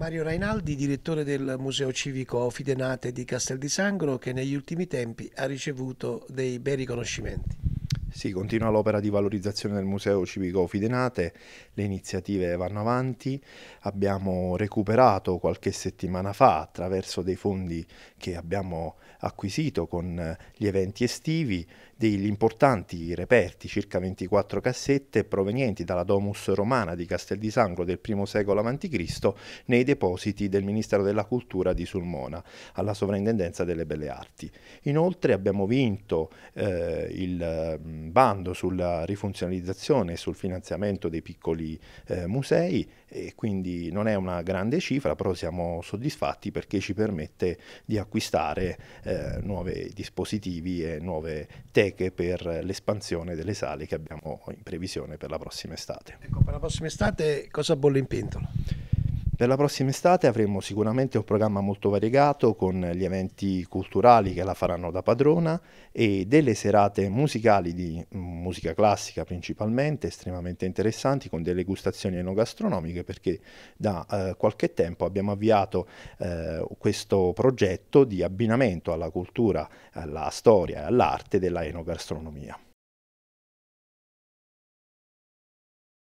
Mario Rainaldi, direttore del Museo Civico Fidenate di Castel di Sangro, che negli ultimi tempi ha ricevuto dei bei riconoscimenti. Sì, continua l'opera di valorizzazione del Museo Civico Fidenate, le iniziative vanno avanti, abbiamo recuperato qualche settimana fa attraverso dei fondi che abbiamo acquisito con gli eventi estivi degli importanti reperti, circa 24 cassette provenienti dalla Domus Romana di Castel di Sangro del I secolo a.C. nei depositi del Ministero della Cultura di Sulmona alla Sovrintendenza delle Belle Arti. Inoltre abbiamo vinto eh, il bando sulla rifunzionalizzazione e sul finanziamento dei piccoli eh, musei e quindi non è una grande cifra, però siamo soddisfatti perché ci permette di acquistare eh, nuovi dispositivi e nuove teche per l'espansione delle sale che abbiamo in previsione per la prossima estate. Ecco, per la prossima estate cosa bolle in pentola? Per la prossima estate avremo sicuramente un programma molto variegato con gli eventi culturali che la faranno da padrona e delle serate musicali di mm, musica classica principalmente, estremamente interessanti, con delle gustazioni enogastronomiche perché da eh, qualche tempo abbiamo avviato eh, questo progetto di abbinamento alla cultura, alla storia e all'arte della enogastronomia.